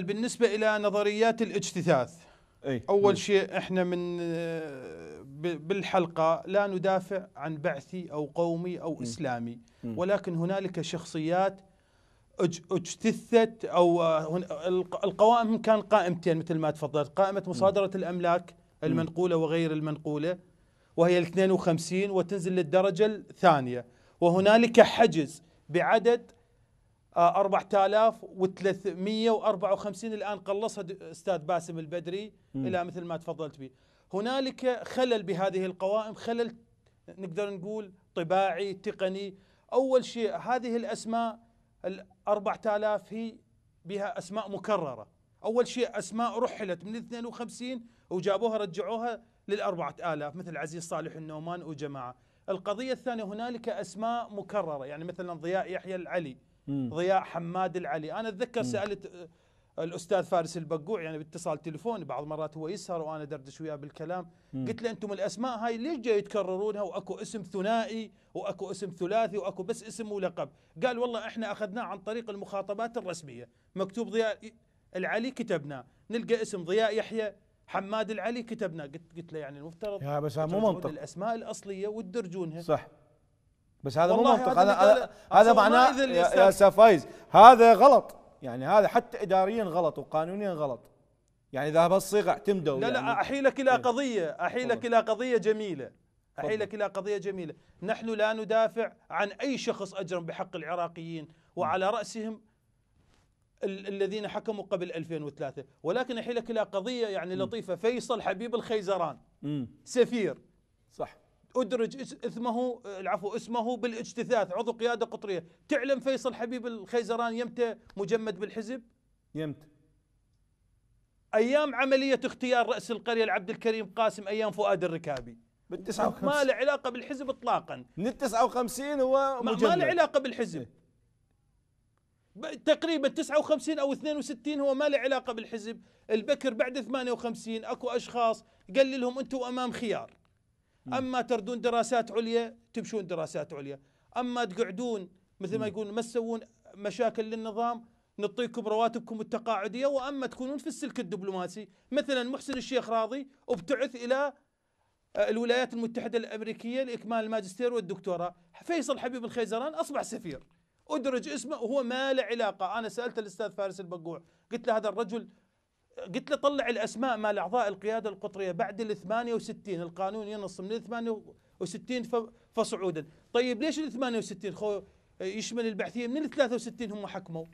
بالنسبة إلى نظريات الاجتثاث أي. أول نعم. شيء إحنا من بالحلقة لا ندافع عن بعثي أو قومي أو م. إسلامي م. ولكن هنالك شخصيات اجتثت أو آه، القوائم كان قائمتين مثل ما تفضلت قائمة مصادرة م. الأملاك المنقولة وغير المنقولة وهي ال 52 وتنزل للدرجة الثانية وهنالك حجز بعدد 4354 آه، الان قلصها استاذ باسم البدري م. الى مثل ما تفضلت به هنالك خلل بهذه القوائم خلل نقدر نقول طباعي تقني اول شيء هذه الاسماء ال 4000 هي بها اسماء مكرره اول شيء اسماء رحلت من 52 وجابوها رجعوها لل 4000 مثل عزيز صالح النومان وجماعه القضيه الثانيه هنالك اسماء مكرره يعني مثلا ضياء يحيى العلي ضياء حماد العلي انا اتذكر سالت آه، الاستاذ فارس البقوع يعني باتصال تليفوني بعض مرات هو يسهر وانا دردش وياه بالكلام مم. قلت له انتم الاسماء هاي ليش جاي تكررونها واكو اسم ثنائي واكو اسم ثلاثي واكو بس اسم ولقب قال والله احنا اخذناه عن طريق المخاطبات الرسميه مكتوب ضياء العلي كتبناه نلقى اسم ضياء يحيى حماد العلي كتبناه قلت قلت له يعني المفترض يا بس مو منطق الاسماء الاصليه وتدرجونها صح بس هذا مو منطق هذا هذا معناه يا استاذ فايز هذا غلط يعني هذا حتى اداريا غلط وقانونيا غلط يعني اذا بهالصيغه اعتمدوا لا يعني لا احيلك الى إيه. قضيه احيلك الى قضيه جميله احيلك الى قضيه جميله نحن لا ندافع عن اي شخص اجرم بحق العراقيين وعلى نعم. راسهم ال الذين حكموا قبل 2003 ولكن احيلك الى قضيه يعني لطيفه فيصل حبيب الخيزران سفير صح أدرج إثمه العفو اسمه بالاجتثاث عضو قيادة قطرية تعلم فيصل حبيب الخيزران يمتى مجمد بالحزب يمتى أيام عملية اختيار رأس القرية لعبد الكريم قاسم أيام فؤاد الركابي بال 59 ما له علاقة بالحزب إطلاقا من 59 هو مجمد ما له علاقة بالحزب إيه. تقريبا 59 او 62 هو ما له علاقه بالحزب، البكر بعد 58 اكو اشخاص قال لهم انتم امام خيار اما تردون دراسات عليا تمشون دراسات عليا اما تقعدون مثل ما يقولون ما تسوون مشاكل للنظام نعطيكم رواتبكم التقاعديه واما تكونون في السلك الدبلوماسي مثلا محسن الشيخ راضي ابتعث الى آه، الولايات المتحده الامريكيه لاكمال الماجستير والدكتوراه فيصل حبيب الخيزران اصبح سفير ادرج اسمه وهو ما له علاقه انا سالت الاستاذ فارس البقوع قلت له هذا الرجل قلت له طلع الاسماء مال اعضاء القياده القطريه بعد ال 68 القانون ينص من ال 68 فصعودا، طيب ليش ال 68 يشمل البعثيه من ال 63 هم حكموا؟